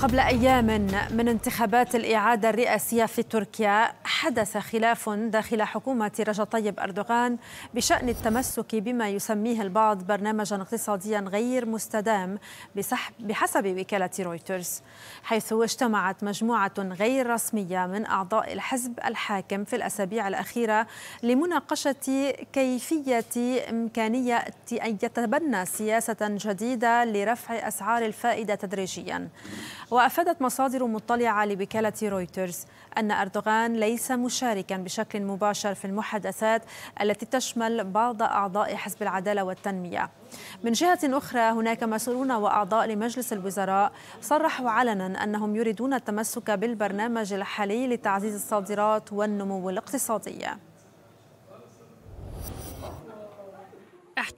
قبل أيام من انتخابات الإعادة الرئاسية في تركيا حدث خلاف داخل حكومة رجب طيب أردوغان بشأن التمسك بما يسميه البعض برنامجا اقتصاديا غير مستدام بحسب وكالة رويترز حيث اجتمعت مجموعة غير رسمية من أعضاء الحزب الحاكم في الأسابيع الأخيرة لمناقشة كيفية إمكانية أن يتبنى سياسة جديدة لرفع أسعار الفائدة تدريجيا وأفادت مصادر مطلعة لوكالة رويترز أن أردوغان ليس مشاركا بشكل مباشر في المحادثات التي تشمل بعض أعضاء حزب العدالة والتنمية من جهة أخرى هناك مسؤولون وأعضاء لمجلس الوزراء صرحوا علنا أنهم يريدون التمسك بالبرنامج الحالي لتعزيز الصادرات والنمو الاقتصادي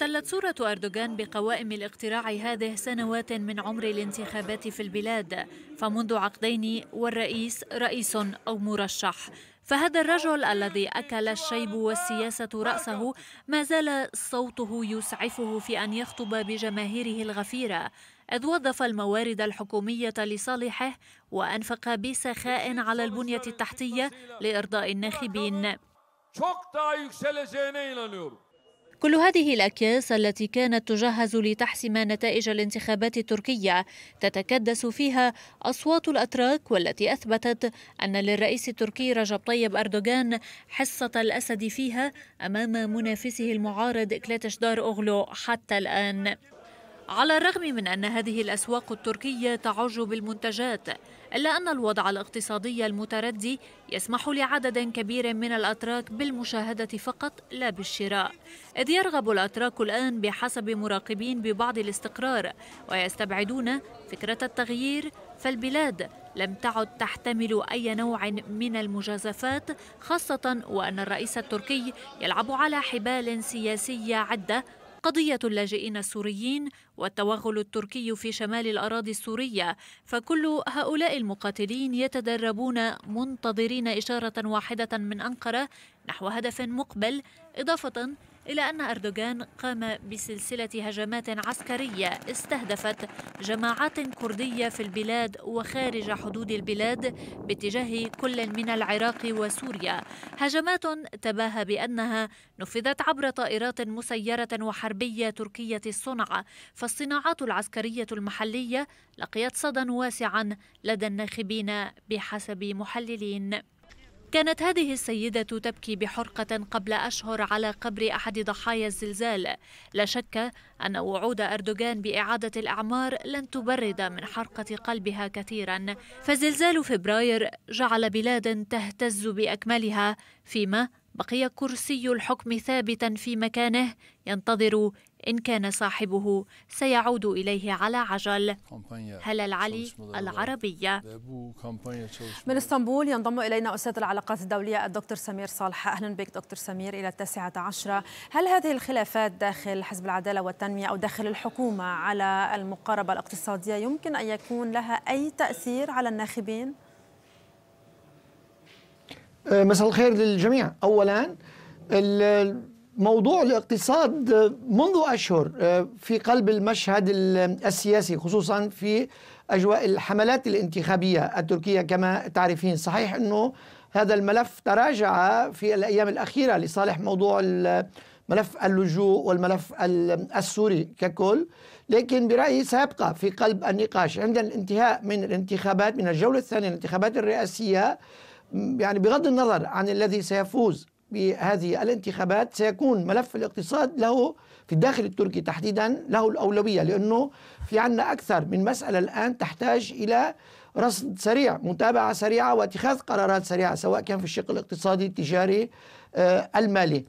احتلت صورة أردوغان بقوائم الاقتراع هذه سنوات من عمر الانتخابات في البلاد فمنذ عقدين والرئيس رئيس أو مرشح فهذا الرجل الذي أكل الشيب والسياسة رأسه ما زال صوته يسعفه في أن يخطب بجماهيره الغفيرة إذ وظف الموارد الحكومية لصالحه وأنفق بسخاء على البنية التحتية لإرضاء الناخبين كل هذه الأكياس التي كانت تجهز لتحسم نتائج الانتخابات التركية تتكدس فيها أصوات الأتراك والتي أثبتت أن للرئيس التركي رجب طيب أردوغان حصة الأسد فيها أمام منافسه المعارض إكلاتش دار أغلو حتى الآن على الرغم من أن هذه الأسواق التركية تعج بالمنتجات إلا أن الوضع الاقتصادي المتردي يسمح لعدد كبير من الأتراك بالمشاهدة فقط لا بالشراء إذ يرغب الأتراك الآن بحسب مراقبين ببعض الاستقرار ويستبعدون فكرة التغيير فالبلاد لم تعد تحتمل أي نوع من المجازفات خاصة وأن الرئيس التركي يلعب على حبال سياسية عدة قضية اللاجئين السوريين والتوغل التركي في شمال الأراضي السورية فكل هؤلاء المقاتلين يتدربون منتظرين إشارة واحدة من أنقرة نحو هدف مقبل إضافة إلى أن أردوغان قام بسلسلة هجمات عسكرية استهدفت جماعات كردية في البلاد وخارج حدود البلاد باتجاه كل من العراق وسوريا هجمات تباهى بأنها نفذت عبر طائرات مسيرة وحربية تركية الصنع فالصناعات العسكرية المحلية لقيت صدى واسعا لدى الناخبين بحسب محللين كانت هذه السيدة تبكي بحرقة قبل أشهر على قبر أحد ضحايا الزلزال لا شك أن وعود أردوغان بإعادة الأعمار لن تبرد من حرقة قلبها كثيرا فزلزال فبراير جعل بلادا تهتز بأكملها فيما بقي كرسي الحكم ثابتا في مكانه ينتظر إن كان صاحبه سيعود إليه على عجل هلا العلي العربية من اسطنبول ينضم إلينا أستاذ العلاقات الدولية الدكتور سمير صالح أهلا بك دكتور سمير إلى التاسعة عشرة هل هذه الخلافات داخل حزب العدالة والتنمية أو داخل الحكومة على المقاربة الاقتصادية يمكن أن يكون لها أي تأثير على الناخبين؟ آه، مساء الخير للجميع اولا موضوع الاقتصاد آه، منذ اشهر آه، في قلب المشهد السياسي خصوصا في اجواء الحملات الانتخابيه التركيه كما تعرفين صحيح انه هذا الملف تراجع في الايام الاخيره لصالح موضوع ملف اللجوء والملف السوري ككل لكن برأيي سيبقى في قلب النقاش عند الانتهاء من الانتخابات من الجولة الثانية الانتخابات الرئاسية يعني بغض النظر عن الذي سيفوز بهذه الانتخابات سيكون ملف الاقتصاد له في الداخل التركي تحديدا له الأولوية لأنه في عنا أكثر من مسألة الآن تحتاج إلى رصد سريع متابعة سريعة واتخاذ قرارات سريعة سواء كان في الشق الاقتصادي التجاري آه، المالي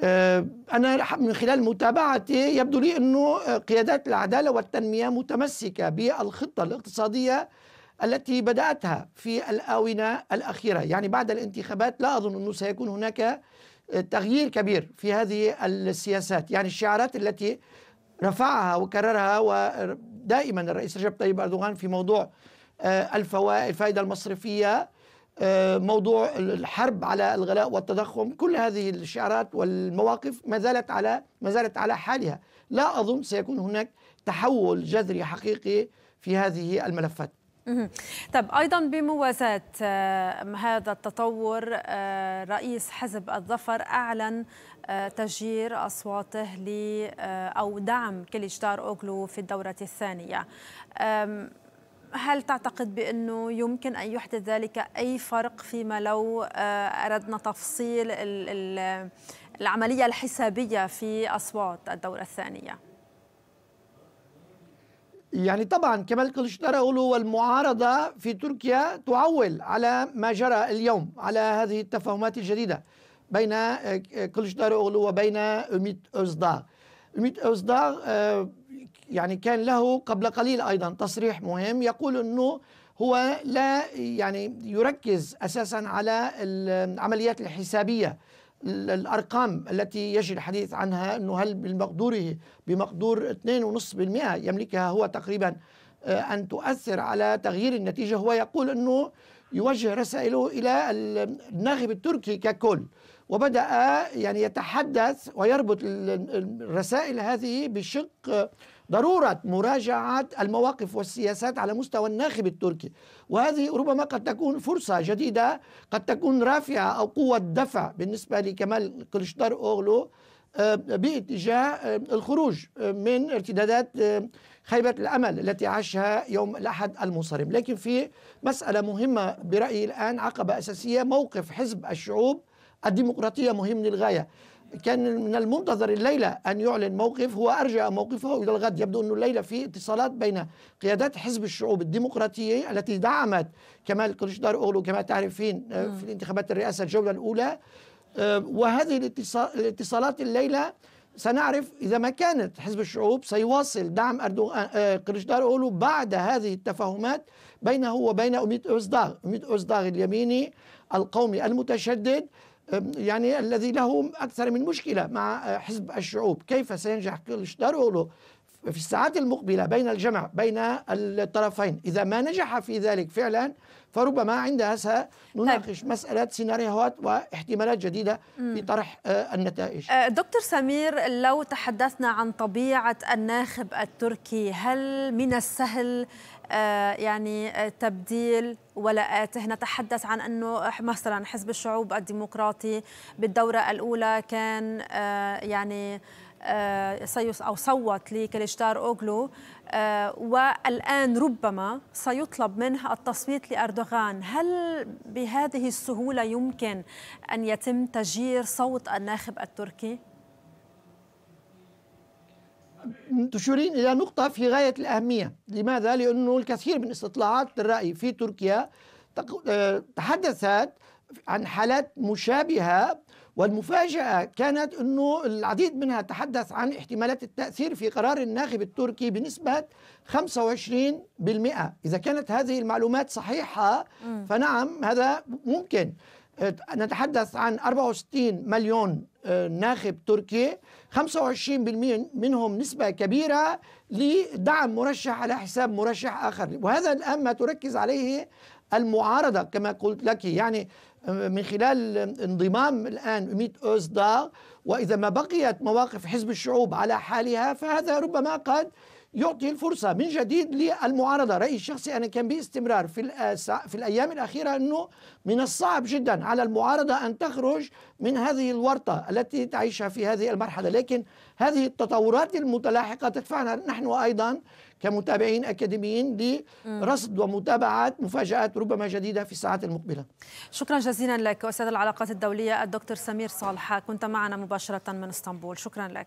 آه، أنا من خلال متابعتي يبدو لي أنه قيادات العدالة والتنمية متمسكة بالخطة الاقتصادية التي بدأتها في الآونة الأخيرة يعني بعد الانتخابات لا أظن أنه سيكون هناك تغيير كبير في هذه السياسات يعني الشعارات التي رفعها وكررها ودائما الرئيس رجب طيب أردوغان في موضوع آه، الفائدة المصرفية آه، موضوع الحرب على الغلاء والتضخم كل هذه الشعارات والمواقف ما زالت على ما زالت على حالها لا أظن سيكون هناك تحول جذري حقيقي في هذه الملفات طب ايضا بموازاه آه، هذا التطور آه، رئيس حزب الظفر اعلن آه، تشجير اصواته ل او دعم كليشتار اوغلو في الدوره الثانيه هل تعتقد بانه يمكن ان يحدث ذلك اي فرق فيما لو اردنا تفصيل العمليه الحسابيه في اصوات الدوره الثانيه يعني طبعا كمال كلشتراوغلو والمعارضة في تركيا تعول على ما جرى اليوم على هذه التفاهمات الجديدة بين آه، كلشتراوغلو وبين أميت أوزداغ أميت أوزداغ آه، يعني كان له قبل قليل أيضا تصريح مهم يقول أنه هو لا يعني يركز أساسا على العمليات الحسابية الأرقام التي يجري الحديث عنها أنه هل بمقدوره بمقدور 2.5% يملكها هو تقريبا آه، أن تؤثر على تغيير النتيجة هو يقول أنه يوجه رسائله إلى الناخب التركي ككل وبدأ يعني يتحدث ويربط الرسائل هذه بشق ضرورة مراجعة المواقف والسياسات على مستوى الناخب التركي وهذه ربما قد تكون فرصة جديدة قد تكون رافعة أو قوة دفع بالنسبة لكمال كلشدار أوغلو آه، باتجاه آه، الخروج آه، من ارتدادات خيبة الأمل التي عاشها يوم الأحد المنصرم لكن في مسألة مهمة برأيي الآن عقبة أساسية موقف حزب الشعوب الديمقراطية مهم للغاية كان من المنتظر الليلة أن يعلن موقف هو أرجع موقفه إلى الغد يبدو أن الليلة في اتصالات بين قيادات حزب الشعوب الديمقراطية التي دعمت كمال كليشدار أولو كما تعرفين في الانتخابات آه، الرئاسة الجولة الأولى آه، وهذه الاتصالات الليلة سنعرف إذا ما كانت حزب الشعوب سيواصل دعم أردوغان كليشدار آه، أولو بعد هذه التفاهمات بينه وبين أميت أوزداغ أميت أوزداغ اليميني القومي المتشدد يعني الذي له أكثر من مشكلة مع أه، حزب الشعوب كيف سينجح كلشدارولو في الساعات المقبلة بين الجمع بين الطرفين إذا ما نجح في ذلك فعلا فربما عندها سنناقش طيب. مسألة سيناريوهات واحتمالات جديدة في طرح أه، النتائج أه، دكتور سمير لو تحدثنا عن طبيعة الناخب التركي هل من السهل آه، يعني آه، تبديل ولاءاته نتحدث عن أنه مثلا حزب الشعوب الديمقراطي بالدورة الأولى كان آه، يعني أو صوت لكليشتار أوغلو والآن ربما سيطلب منه التصويت لأردوغان هل بهذه السهولة يمكن أن يتم تجير صوت الناخب التركي؟ تشيرين إلى نقطة في غاية الأهمية لماذا؟ لأنه الكثير من استطلاعات الرأي في تركيا تحدثت عن حالات مشابهة والمفاجأة كانت أنه العديد منها تحدث عن احتمالات التأثير في قرار الناخب التركي بنسبة 25% إذا كانت هذه المعلومات صحيحة فنعم هذا ممكن نتحدث عن 64 مليون آه، ناخب تركي 25% منهم نسبة كبيرة لدعم مرشح على حساب مرشح آخر وهذا الآن ما تركز عليه المعارضة كما قلت لك يعني آه، من خلال انضمام الآن ميت أوزدار وإذا ما بقيت مواقف حزب الشعوب على حالها فهذا ربما قد يعطي الفرصة من جديد للمعارضة رأيي الشخصي أنا كان باستمرار في في الأيام الأخيرة أنه من الصعب جدا على المعارضة أن تخرج من هذه الورطة التي تعيشها في هذه المرحلة لكن هذه التطورات المتلاحقة تدفعنا نحن أيضا كمتابعين أكاديميين لرصد ومتابعة مفاجآت ربما جديدة في الساعات المقبلة شكرا جزيلا لك أستاذ العلاقات الدولية الدكتور سمير صالحة كنت معنا مباشرة من اسطنبول شكرا لك